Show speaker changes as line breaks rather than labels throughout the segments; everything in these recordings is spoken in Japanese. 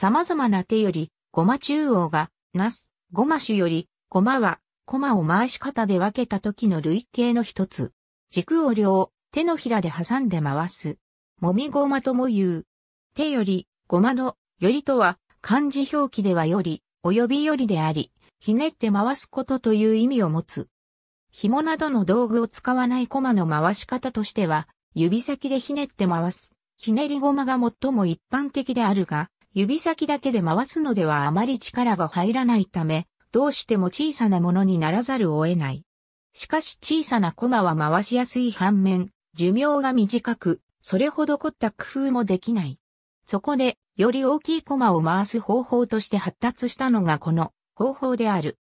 様々な手より、ごま中央が、なす、ごま種より、ごまは、ごまを回し方で分けた時の類型の一つ。軸を両、手のひらで挟んで回す。もみごまとも言う。手より、ごまの、よりとは、漢字表記ではより、及びよりであり、ひねって回すことという意味を持つ。紐などの道具を使わないコマの回し方としては、指先でひねって回す。ひねりごまが最も一般的であるが、指先だけで回すのではあまり力が入らないため、どうしても小さなものにならざるを得ない。しかし小さなコマは回しやすい反面、寿命が短く、それほど凝った工夫もできない。そこで、より大きいコマを回す方法として発達したのがこの方法である。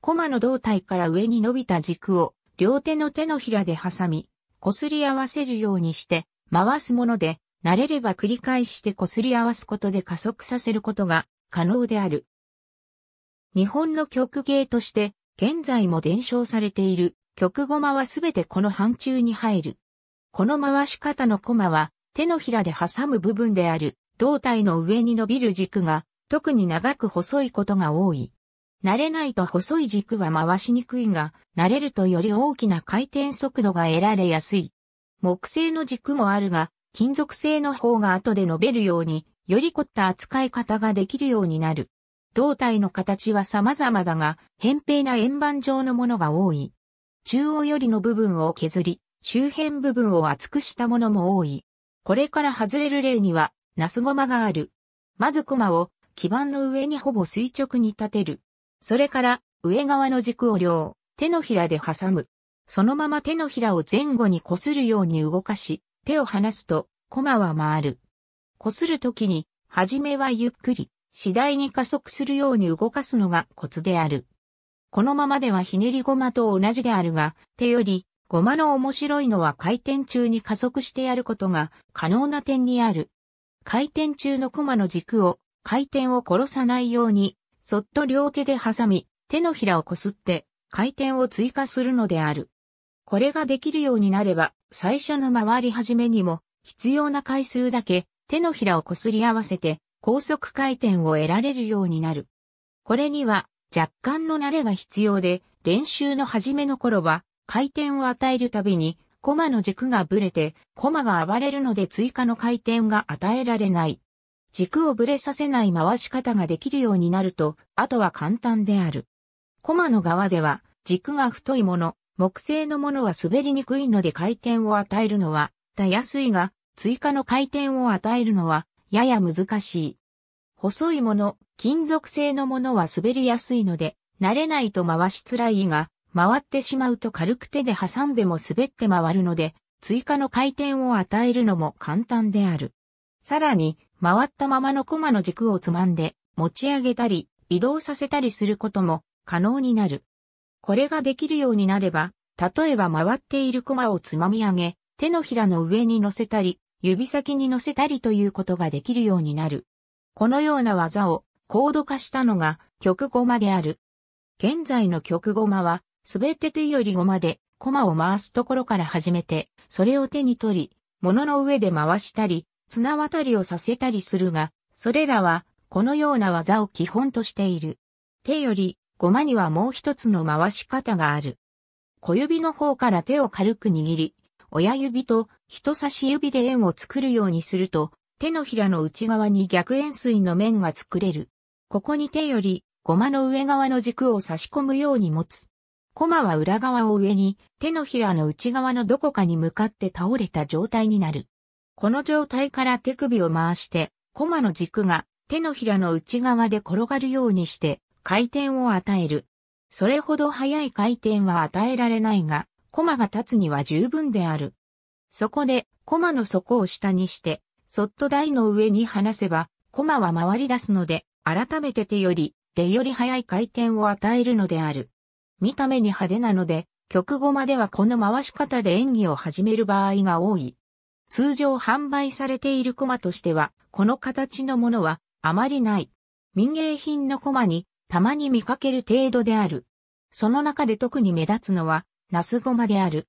コマの胴体から上に伸びた軸を両手の手のひらで挟み、擦り合わせるようにして回すもので、慣れれば繰り返して擦り合わすことで加速させることが可能である。日本の曲芸として、現在も伝承されている曲駒はすべてこの範疇に入る。この回し方の駒は手のひらで挟む部分である胴体の上に伸びる軸が特に長く細いことが多い。慣れないと細い軸は回しにくいが、慣れるとより大きな回転速度が得られやすい。木製の軸もあるが、金属製の方が後で述べるように、より凝った扱い方ができるようになる。胴体の形は様々だが、扁平な円盤状のものが多い。中央よりの部分を削り、周辺部分を厚くしたものも多い。これから外れる例には、ナスゴマがある。まずコマを基板の上にほぼ垂直に立てる。それから上側の軸を両手のひらで挟む。そのまま手のひらを前後に擦るように動かし、手を離すと、駒は回る。こするときに、はじめはゆっくり、次第に加速するように動かすのがコツである。このままではひねり駒と同じであるが、手より、駒の面白いのは回転中に加速してやることが可能な点にある。回転中の駒の軸を回転を殺さないように、そっと両手で挟み、手のひらをこすって回転を追加するのである。これができるようになれば、最初の回り始めにも、必要な回数だけ、手のひらをこすり合わせて、高速回転を得られるようになる。これには、若干の慣れが必要で、練習の始めの頃は、回転を与えるたびに、コマの軸がブレて、コマが暴れるので追加の回転が与えられない。軸をブレさせない回し方ができるようになると、あとは簡単である。コマの側では、軸が太いもの、木製のものは滑りにくいので回転を与えるのは、たやすいが、追加の回転を与えるのは、やや難しい。細いもの、金属製のものは滑りやすいので、慣れないと回しづらいが、回ってしまうと軽く手で挟んでも滑って回るので、追加の回転を与えるのも簡単である。さらに、回ったままのコマの軸をつまんで、持ち上げたり、移動させたりすることも可能になる。これができるようになれば、例えば回っている駒をつまみ上げ、手のひらの上に乗せたり、指先に乗せたりということができるようになる。このような技を高度化したのが曲まである。現在の曲駒は、すべて手よりまで、駒を回すところから始めて、それを手に取り、物の上で回したり、綱渡りをさせたりするが、それらは、このような技を基本としている。手より、ゴマにはもう一つの回し方がある。小指の方から手を軽く握り、親指と人差し指で円を作るようにすると、手のひらの内側に逆円錐の面が作れる。ここに手より、ゴマの上側の軸を差し込むように持つ。コマは裏側を上に、手のひらの内側のどこかに向かって倒れた状態になる。この状態から手首を回して、コマの軸が手のひらの内側で転がるようにして、回転を与える。それほど速い回転は与えられないが、駒が立つには十分である。そこで、駒の底を下にして、そっと台の上に離せば、駒は回り出すので、改めて手より、手より速い回転を与えるのである。見た目に派手なので、曲後まではこの回し方で演技を始める場合が多い。通常販売されているコマとしては、この形のものはあまりない。民芸品のマにたまに見かける程度である。その中で特に目立つのは、ナスゴマである。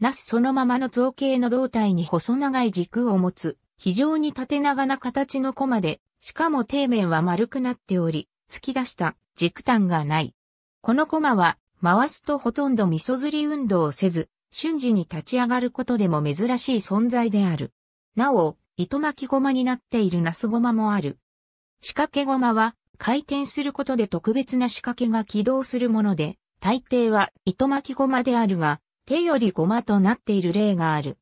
ナスそのままの造形の胴体に細長い軸を持つ、非常に縦長な形のコマで、しかも底面は丸くなっており、突き出した軸端がない。このコマは、回すとほとんど味噌釣り運動をせず、瞬時に立ち上がることでも珍しい存在である。なお、糸巻きゴマになっているナスゴマもある。仕掛けゴマは、回転することで特別な仕掛けが起動するもので、大抵は糸巻きゴマであるが、手よりゴマとなっている例がある。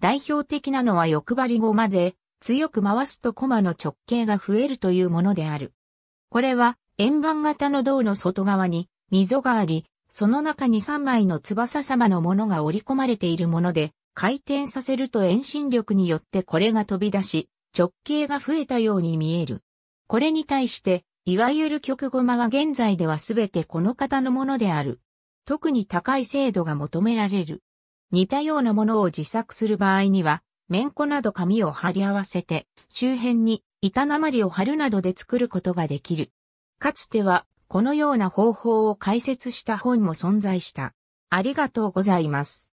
代表的なのは欲張りゴマで、強く回すとコマの直径が増えるというものである。これは円盤型の銅の外側に溝があり、その中に3枚の翼様のものが織り込まれているもので、回転させると遠心力によってこれが飛び出し、直径が増えたように見える。これに対していわゆる曲駒は現在ではすべてこの方のものである。特に高い精度が求められる。似たようなものを自作する場合には、面子など紙を貼り合わせて、周辺に板鉛を貼るなどで作ることができる。かつては、このような方法を解説した本も存在した。ありがとうございます。